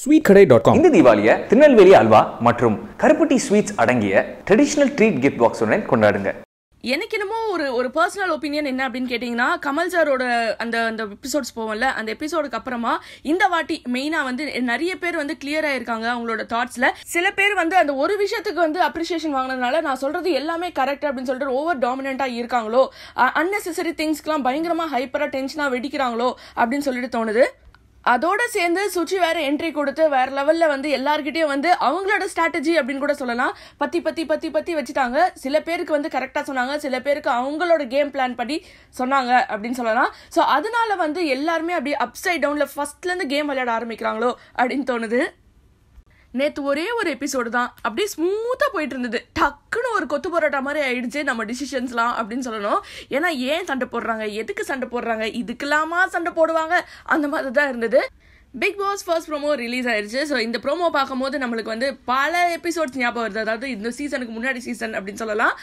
sweet கடை com இந்த தீபாவளியை திருநெல்வேலி அல்வா மற்றும் கருப்பட்டி ஸ்வீட்ஸ் அடங்கிய ட்ரெடிஷ்னல் ட்ரீட் கிஃப்ட் பாக்ஸுடன் கொண்டாடுங்க எனக்கு என்னமோ ஒரு ஒரு பர்சனல் ஒப்பீனியன் என்ன அப்படின்னு கேட்டிங்கன்னா கமல் சாரோட அந்த அந்த எபிசோட்ஸ் போவோம்ல அந்த எபிசோடுக்கு அப்புறமா இந்த வாட்டி மெயினாக வந்து நிறைய பேர் வந்து கிளியர் ஆயிருக்காங்க அவங்களோட தாட்ஸில் சில பேர் வந்து அந்த ஒரு விஷயத்துக்கு வந்து அப்ரிஷியேஷன் வாங்கினதுனால நான் சொல்கிறது எல்லாமே கரெக்ட் அப்படின்னு சொல்லிட்டு ஓவர் டாமினண்ட்டாக இருக்காங்களோ அன்னெசரி திங்ஸ்க்கெலாம் பயங்கரமாக ஹைப்பராக டென்ஷனாக வெடிக்கிறாங்களோ அப்படின்னு சொல்லிட்டு தோணுது அதோட சேர்ந்து சுச்சி வேற என்ட்ரி கொடுத்து வேற லெவல்ல வந்து எல்லார்கிட்டயும் வந்து அவங்களோட ஸ்ட்ராட்டஜி அப்படின்னு கூட சொல்லலாம் பத்தி பத்தி பத்தி பத்தி வச்சுட்டாங்க சில பேருக்கு வந்து கரெக்டா சொன்னாங்க சில பேருக்கு அவங்களோட கேம் பிளான் படி சொன்னாங்க அப்படின்னு சொல்லலாம் ஸோ அதனால வந்து எல்லாருமே அப்படியே அப்சைட் டவுன்ல ஃபர்ஸ்ட்ல இருந்து கேம் விளையாட ஆரம்பிக்கிறாங்களோ அப்படின்னு தோணுது நேற்று ஒரே ஒரு எபிசோடு தான் அப்படியே ஸ்மூத்தாக போயிட்டு இருந்தது டக்கு டக்குன்னு ஒரு கொத்து போராட்டம் மாதிரி ஆயிடுச்சு நம்ம டிசிஷன்ஸ்லாம் அப்படின்னு சொல்லணும் ஏன்னா ஏன் சண்டை போடுறாங்க எதுக்கு சண்டை போடுறாங்க இதுக்கெல்லாமா சண்டை போடுவாங்க அந்த மாதிரி தான் இருந்தது Bigg Boss first promo release ஆயிடுச்சு ஸோ இந்த ப்ரோமோ பார்க்கும்போது நம்மளுக்கு வந்து பல எபிசோட்ஸ் ஞாபகம் வருது அதாவது இந்த சீசனுக்கு முன்னாடி சீசன் அப்படின்னு சொல்லலாம்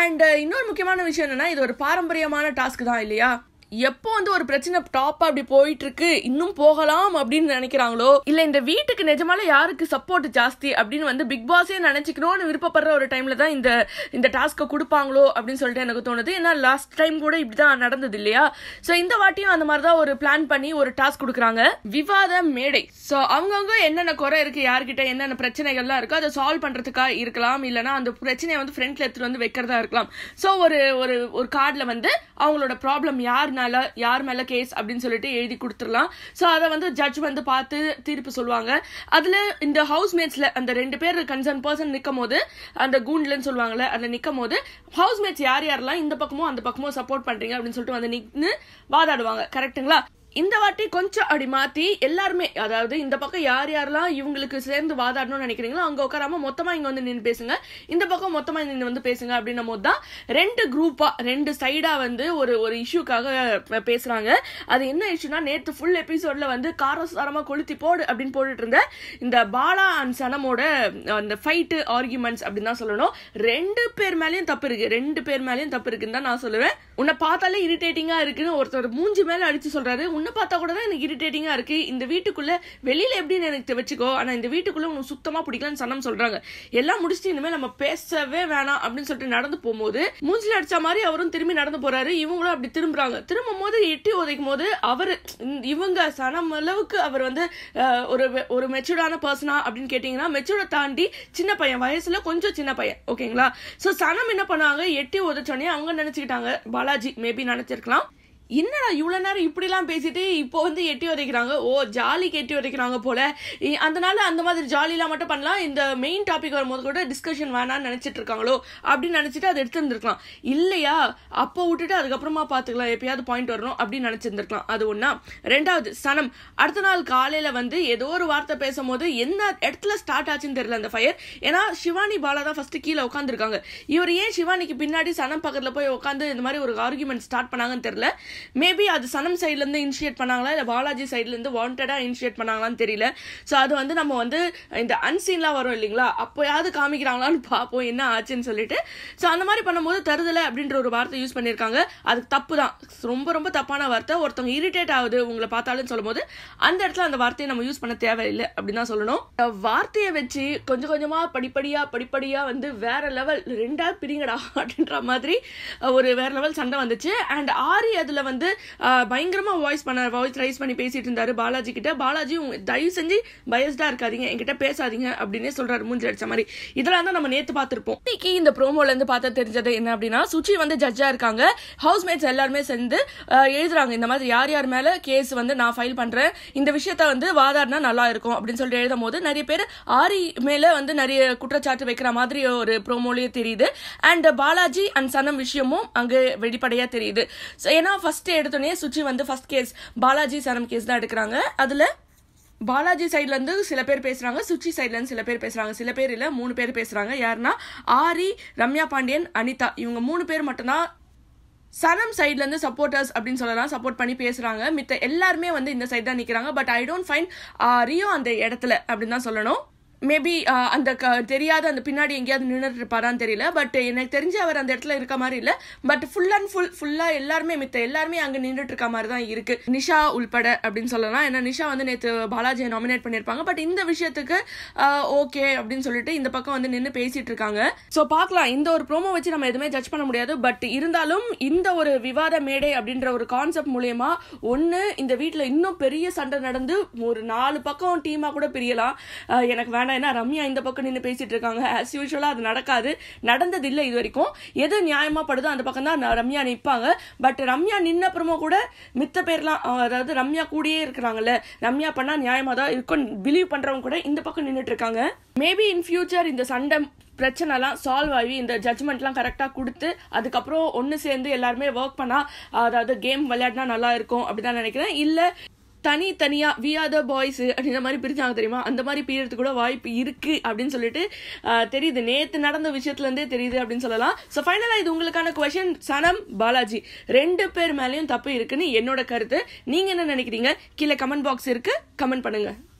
அண்ட் uh, இன்னொரு முக்கியமான விஷயம் என்னன்னா இது ஒரு பாரம்பரியமான டாஸ்க் தான் இல்லையா எப்போ வந்து ஒரு பிரச்சனை டாப் அப்படி போயிட்டு இருக்கு இன்னும் போகலாம் அப்படின்னு நினைக்கிறாங்களோ இல்ல இந்த வீட்டுக்கு நிஜமால யாருக்கு சப்போர்ட் ஜாஸ்தி அப்படின்னு வந்து பிக் பாஸே நினைச்சுக்கணும்னு விருப்பப்படுற ஒரு டைம்ல தான் இந்த இந்த டாஸ்க்கை கொடுப்பாங்களோ அப்படின்னு சொல்லிட்டு எனக்கு தோணுது ஏன்னா லாஸ்ட் டைம் கூட இப்படிதான் நடந்தது இல்லையா ஸோ இந்த வாட்டியும் அந்த மாதிரி தான் ஒரு பிளான் பண்ணி ஒரு டாஸ்க் கொடுக்குறாங்க விவாத மேடை ஸோ அவங்கவுங்க என்னென்ன குறை இருக்கு யார்கிட்ட என்னென்ன பிரச்சனைகள்லாம் இருக்கோ அதை சால்வ் பண்றதுக்கா இருக்கலாம் இல்லனா அந்த பிரச்சனையை வந்து ஃப்ரெண்ட்ல எடுத்துட்டு வந்து வைக்கிறதா இருக்கலாம் ஸோ ஒரு ஒரு கார்டில் வந்து அவங்களோட ப்ராப்ளம் யாருன்னா மேலே யார் மேலே கேஸ் அப்படின்னு சொல்லிட்டு எழுதி கொடுத்துடலாம் ஸோ அதை வந்து ஜட்ஜ் வந்து பார்த்து தீர்ப்பு சொல்லுவாங்க அதில் இந்த ஹவுஸ்மேட்ஸில் அந்த ரெண்டு பேர் கன்சர்ன் பர்சன் நிற்கும் போது அந்த கூண்ட்லன்னு சொல்லுவாங்கள்ல அதில் நிற்கும் போது ஹவுஸ்மேட்ஸ் யார் யாரெல்லாம் இந்த பக்கமும் அந்த பக்கமும் சப்போர்ட் பண்ணுறீங்க அப்படின்னு சொல்லிட்டு வந்து நின்று வாதாடுவாங்க கரெக்டுங்களா இந்த வாட்டி கொஞ்சம் அப்படி மாற்றி எல்லாருமே அதாவது இந்த பக்கம் யார் யாரெல்லாம் இவங்களுக்கு சேர்ந்து வாதாடணும்னு நினைக்கிறீங்களோ அங்கே உட்காராம மொத்தமாக இங்கே வந்து நின்று பேசுங்க இந்த பக்கம் மொத்தமாக நின்று வந்து பேசுங்க அப்படின்னும் போது தான் ரெண்டு குரூப்பாக ரெண்டு சைடாக வந்து ஒரு ஒரு இஷ்யூக்காக பேசுகிறாங்க அது என்ன இஷ்யூனா நேற்று ஃபுல் எபிசோட்ல வந்து காரசாரமா கொளுத்தி போடு அப்படின்னு போட்டுட்டு இருந்த இந்த பாலா அண்ட் சனமோட அந்த ஃபைட்டு ஆர்குமெண்ட்ஸ் அப்படின்னு தான் சொல்லணும் ரெண்டு பேர் மேலேயும் தப்பு இருக்குது ரெண்டு பேர் மேலேயும் தப்பு இருக்குன்னு தான் நான் சொல்லுவேன் உன்னை பார்த்தாலே இரிட்டேட்டிங்கா இருக்குன்னு ஒருத்தர் மூஞ்சி மேலே அடித்து சொல்றாரு பொண்ணை பார்த்தா கூட தான் எனக்கு இரிட்டேட்டிங்காக இருக்குது இந்த வீட்டுக்குள்ளே வெளியில் எப்படின்னு எனக்கு வச்சுக்கோ ஆனால் இந்த வீட்டுக்குள்ளே உனக்கு சுத்தமாக பிடிக்கலன்னு சனம் சொல்கிறாங்க எல்லாம் முடிச்சுட்டு இனிமேல் நம்ம பேசவே வேணாம் அப்படின்னு சொல்லிட்டு நடந்து போகும்போது மூஞ்சில் அடித்த மாதிரி அவரும் திரும்பி நடந்து போகிறாரு இவங்களும் அப்படி திரும்புகிறாங்க திரும்பும் போது எட்டி உதைக்கும் போது அவர் இவங்க சனம் அளவுக்கு அவர் வந்து ஒரு ஒரு மெச்சூர்டான பர்சனா அப்படின்னு கேட்டிங்கன்னா மெச்சூர்டை தாண்டி சின்ன பையன் வயசில் கொஞ்சம் சின்ன பையன் ஓகேங்களா ஸோ சனம் என்ன பண்ணுவாங்க எட்டி உதச்சோடனே அவங்க நினச்சிக்கிட்டாங்க பாலாஜி மேபி நினச்சிருக்கலாம் என்னடா இவ்வளோ நேரம் இப்படிலாம் பேசிட்டு இப்போ வந்து எட்டி உதைக்கிறாங்க ஓ ஜாலிக்கு எட்டி உதைக்கிறாங்க போல அதனால அந்த மாதிரி ஜாலிலாம் மட்டும் பண்ணலாம் இந்த மெயின் டாபிக் வரும்போது கூட டிஸ்கஷன் வேணாம்னு நினச்சிட்டு இருக்காங்களோ அப்படின்னு நினச்சிட்டு அதை எடுத்துருந்துருக்கலாம் இல்லையா அப்போ விட்டுட்டு அதுக்கப்புறமா பார்த்துக்கலாம் எப்பயாவது பாயிண்ட் வரணும் அப்படின்னு நினச்சிருந்துருக்கலாம் அது ஒன்றா ரெண்டாவது சனம் அடுத்த நாள் காலையில் வந்து ஏதோ ஒரு வார்த்தை பேசும்போது எந்த இடத்துல ஸ்டார்ட் ஆச்சுன்னு தெரியல அந்த ஃபயர் ஏன்னா சிவானி பாலா தான் ஃபஸ்ட்டு கீழே உட்காந்துருக்காங்க இவர் ஏன் சிவானிக்கு பின்னாடி சனம் பக்கத்தில் போய் உட்காந்து இந்த மாதிரி ஒரு ஆர்குமெண்ட் ஸ்டார்ட் பண்ணாங்கன்னு தெரில மேபி அது சனம் சைட்லேருந்து இனிஷியேட் பண்ணாங்களா இல்லை பாலாஜி சைட்லேருந்து வாண்டடாக இனிஷியேட் பண்ணாங்களான்னு தெரியல ஸோ அது வந்து நம்ம வந்து இந்த அன்சீன்லாம் வரும் இல்லைங்களா அப்போயாவது காமிக்கிறாங்களான்னு பார்ப்போம் என்ன ஆச்சுன்னு சொல்லிட்டு ஸோ அந்த மாதிரி பண்ணும்போது தருதலை அப்படின்ற ஒரு வார்த்தை யூஸ் பண்ணியிருக்காங்க அது தப்பு தான் ரொம்ப ரொம்ப தப்பான வார்த்தை ஒருத்தவங்க இரிட்டேட் ஆகுது உங்களை பார்த்தாலும் சொல்லும்போது அந்த இடத்துல அந்த வார்த்தையை நம்ம யூஸ் பண்ண தேவையில்லை அப்படின்னு தான் சொல்லணும் வார்த்தையை வச்சு கொஞ்சம் கொஞ்சமாக படிப்படியாக படிப்படியாக வந்து வேற லெவல் ரெண்டாவது பிரிங்கடா அப்படின்ற மாதிரி ஒரு வேற லெவல் சண்டை வந்துச்சு அண்ட் ஆரி அதில் வந்து பயங்கரமாக வாய்ஸ் பண்ணார் வாய்ஸ் ரைஸ் பண்ணி பேசிட்டு இருந்தார் பாலாஜி கிட்ட பாலாஜி தயவு செஞ்சு பயஸ்டாக இருக்காதிங்க என்கிட்ட பேசாதீங்க அப்படின்னே சொல்கிறார் மூஞ்சி அடிச்ச மாதிரி இதெல்லாம் தான் நம்ம நேற்று பார்த்துருப்போம் இன்னைக்கு இந்த ப்ரோமோலேருந்து பார்த்து தெரிஞ்சது என்ன அப்படின்னா சுச்சி வந்து ஜட்ஜாக இருக்காங்க ஹவுஸ்மேட்ஸ் எல்லாருமே சேர்ந்து எழுதுறாங்க இந்த மாதிரி யார் யார் மேலே கேஸ் வந்து நான் ஃபைல் பண்ணுறேன் இந்த விஷயத்த வந்து வாதாடினா நல்லா இருக்கும் அப்படின்னு சொல்லிட்டு எழுதும் போது நிறைய பேர் ஆரி மேலே வந்து நிறைய குற்றச்சாட்டு வைக்கிற மாதிரி ஒரு ப்ரோமோலையும் தெரியுது அண்ட் பாலாஜி அண்ட் சனம் விஷயமும் அங்கே வெளிப்படையாக தெரியுது ஏன்னா ஃபர்ஸ்ட் எடுத்தோடனே சுச்சி வந்து ஃபர்ஸ்ட் கேஸ் பாலாஜி சரம் கேஸ் தான் எடுக்கிறாங்க அதில் பாலாஜி சைட்லேருந்து சில பேர் பேசுகிறாங்க சுச்சி சைட்லேருந்து சில பேர் பேசுகிறாங்க சில பேர் இல்லை மூணு பேர் பேசுகிறாங்க யாருன்னா ஆரி ரம்யா பாண்டியன் அனிதா இவங்க மூணு பேர் மட்டும்தான் சனம் சைட்லேருந்து சப்போர்ட்டர்ஸ் அப்படின்னு சொல்லலாம் சப்போர்ட் பண்ணி பேசுகிறாங்க மித்த எல்லாருமே வந்து இந்த சைட் தான் நிற்கிறாங்க but I don't fine Rio அந்த இடத்துல அப்படின்னு தான் சொல்லணும் மேபி uh, அந்த க தெரியாத அந்த பின்னாடி எங்கேயாவது நின்றுட்டு இருப்பாரான்னு தெரியல பட் எனக்கு தெரிஞ்சு அவர் அந்த இடத்துல இருக்க மாதிரி இல்லை பட் ஃபுல் அண்ட் ஃபுல் ஃபுல்லாக எல்லாருமே மித்த எல்லாருமே அங்கே நின்றுட்டு இருக்க மாதிரி தான் இருக்கு நிஷா உள்பட அப்படின்னு சொல்லலாம் ஏன்னா நிஷா வந்து நேற்று பாலாஜியை நாமினேட் பண்ணியிருப்பாங்க பட் இந்த விஷயத்துக்கு ஓகே அப்படின்னு சொல்லிட்டு இந்த பக்கம் வந்து நின்று பேசிட்டு இருக்காங்க ஸோ பார்க்கலாம் இந்த ஒரு ப்ரோமோ வச்சு நம்ம எதுவுமே ஜட்ஜ் பண்ண முடியாது பட் இருந்தாலும் இந்த ஒரு விவாத மேடை அப்படின்ற ஒரு கான்செப்ட் மூலயமா ஒன்று இந்த வீட்டில் இன்னும் பெரிய சண்டை நடந்து ஒரு நாலு பக்கம் டீமாக கூட பிரியலாம் எனக்கு வேணாம் ஏன்னா ரம்யா இந்த பக்கம் நின்று பேசிட்டு இருக்காங்க ஆஸ் யூஷுவலாக அது நடக்காது நடந்தது இல்லை இது வரைக்கும் எது நியாயமாக படுதோ அந்த பக்கம் தான் ரம்யா நிற்பாங்க பட் ரம்யா நின்ன அப்புறமா கூட மித்த பேர்லாம் அதாவது ரம்யா கூடயே இருக்கிறாங்கல்ல ரம்யா பண்ணால் நியாயமாக தான் இருக்கும் பிலீவ் பண்ணுறவங்க கூட இந்த பக்கம் நின்றுட்டு இருக்காங்க மேபி இன் ஃபியூச்சர் இந்த சண்டை பிரச்சனைலாம் சால்வ் ஆகி இந்த ஜட்ஜ்மெண்ட்லாம் கரெக்டாக கொடுத்து அதுக்கப்புறம் ஒன்று சேர்ந்து எல்லாருமே ஒர்க் பண்ணால் அதாவது கேம் விளையாடினா நல்லா இருக்கும் அப்படி தான் நினைக்கிறேன் இல்லை தனி தனியா வி ஆர் த பாய்ஸ் அப்படின்ற மாதிரி பிரிச்சாங்க தெரியுமா அந்த மாதிரி பிரியறதுக்கு கூட வாய்ப்பு இருக்குது அப்படின்னு சொல்லிட்டு தெரியுது நேற்று நடந்த விஷயத்துலேருந்தே தெரியுது அப்படின்னு சொல்லலாம் ஸோ ஃபைனலாக இது உங்களுக்கான கொஷின் சனம் பாலாஜி ரெண்டு பேர் மேலேயும் தப்பு இருக்குன்னு என்னோட கருத்து நீங்கள் என்ன நினைக்கிறீங்க கீழே கமெண்ட் பாக்ஸ் இருக்கு கமெண்ட் பண்ணுங்கள்